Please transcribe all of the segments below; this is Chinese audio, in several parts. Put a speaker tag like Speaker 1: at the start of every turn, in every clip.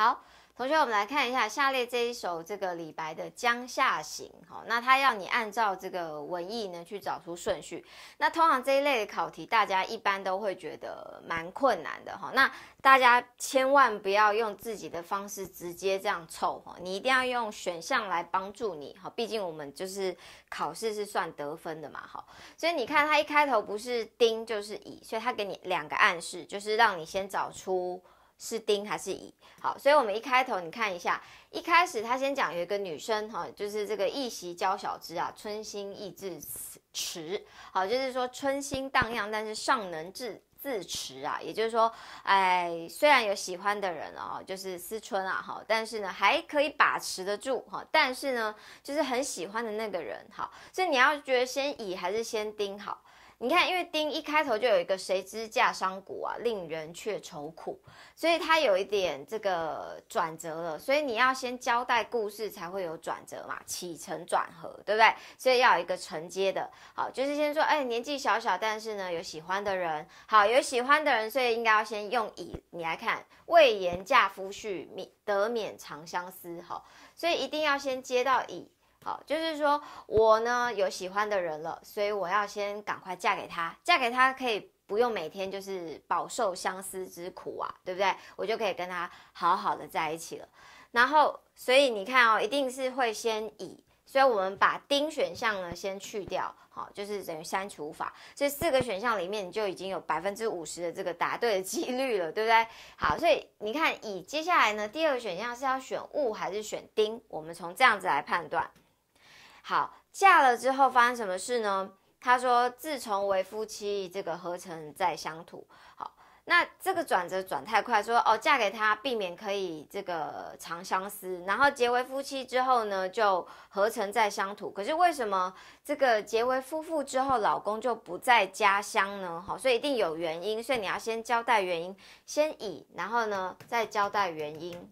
Speaker 1: 好，同学，我们来看一下下列这一首这个李白的《江夏行》哈，那他要你按照这个文意呢去找出顺序。那通常这一类的考题，大家一般都会觉得蛮困难的哈。那大家千万不要用自己的方式直接这样凑哈，你一定要用选项来帮助你哈。毕竟我们就是考试是算得分的嘛哈。所以你看，他一开头不是丁就是乙，所以他给你两个暗示，就是让你先找出。是丁还是乙？好，所以我们一开头你看一下，一开始他先讲有一个女生哈，就是这个一袭娇小之啊，春心易自持。好，就是说春心荡漾，但是尚能自自持啊，也就是说，哎，虽然有喜欢的人哦，就是思春啊，哈，但是呢还可以把持得住哈，但是呢就是很喜欢的那个人，好，所以你要觉得先乙还是先丁好？你看，因为丁一开头就有一个谁知嫁商贾啊，令人却愁苦，所以他有一点这个转折了。所以你要先交代故事，才会有转折嘛，起承转合，对不对？所以要有一个承接的，好，就是先说，哎，年纪小小，但是呢，有喜欢的人，好，有喜欢的人，所以应该要先用乙，你来看，未言嫁夫婿，免得免长相思，好，所以一定要先接到乙。就是说我呢有喜欢的人了，所以我要先赶快嫁给他，嫁给他可以不用每天就是饱受相思之苦啊，对不对？我就可以跟他好好的在一起了。然后，所以你看哦，一定是会先以，所以我们把丁选项呢先去掉，好，就是等于删除法。这四个选项里面，你就已经有百分之五十的这个答对的几率了，对不对？好，所以你看以接下来呢，第二个选项是要选戊还是选丁？我们从这样子来判断。好，嫁了之后发生什么事呢？他说，自从为夫妻，这个合成在乡土？好，那这个转折转太快，说哦，嫁给他避免可以这个长相思，然后结为夫妻之后呢，就合成在乡土？可是为什么这个结为夫妇之后，老公就不在家乡呢？好，所以一定有原因，所以你要先交代原因，先以，然后呢再交代原因。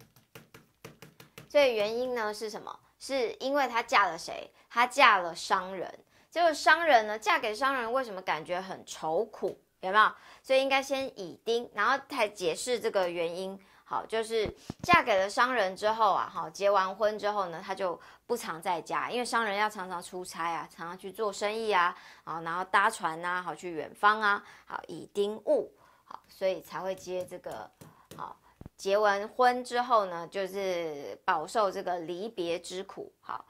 Speaker 1: 所以原因呢是什么？是因为她嫁了谁？她嫁了商人，结果商人呢？嫁给商人为什么感觉很愁苦？有没有？所以应该先乙丁，然后才解释这个原因。好，就是嫁给了商人之后啊，好，结完婚之后呢，她就不常在家，因为商人要常常出差啊，常常去做生意啊，啊，然后搭船啊，好去远方啊，好乙丁戊，好，所以才会接这个。结完婚之后呢，就是饱受这个离别之苦，好，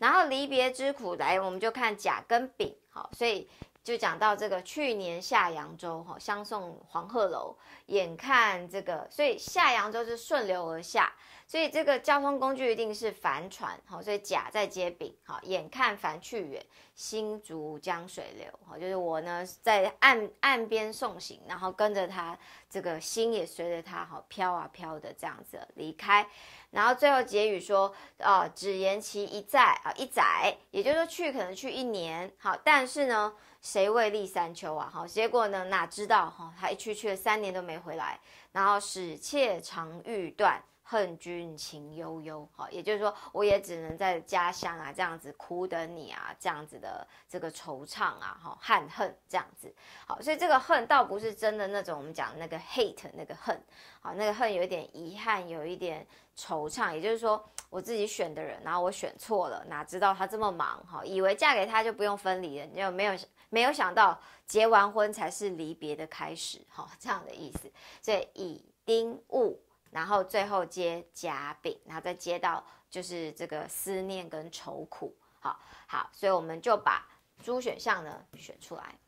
Speaker 1: 然后离别之苦来，我们就看甲跟丙，好，所以。就讲到这个，去年下扬州，哈，相送黄鹤楼，眼看这个，所以下扬州是顺流而下，所以这个交通工具一定是帆船，哈，所以甲在接丙，哈，眼看帆去远，心逐江水流，哈，就是我呢在岸岸边送行，然后跟着他，这个心也随着他，哈，飘啊飘的这样子离开，然后最后结语说，啊，只言其一载啊一载，也就是说去可能去一年，好，但是呢。谁为立三秋啊？好，结果呢？哪知道哈，他一去去了三年都没回来，然后使妾长欲断。恨君情悠悠，好，也就是说，我也只能在家乡啊，这样子苦等你啊，这样子的这个惆怅啊，哈，恨恨这样子，好，所以这个恨倒不是真的那种我们讲那个 hate 那个恨，好，那个恨有一点遗憾，有一点惆怅，也就是说，我自己选的人，然后我选错了，哪知道他这么忙，哈，以为嫁给他就不用分离了，你有没有没有想到结完婚才是离别的开始，哈，这样的意思，所以以丁戊。然后最后接甲丙，然后再接到就是这个思念跟愁苦，好好，所以我们就把猪选项呢选出来。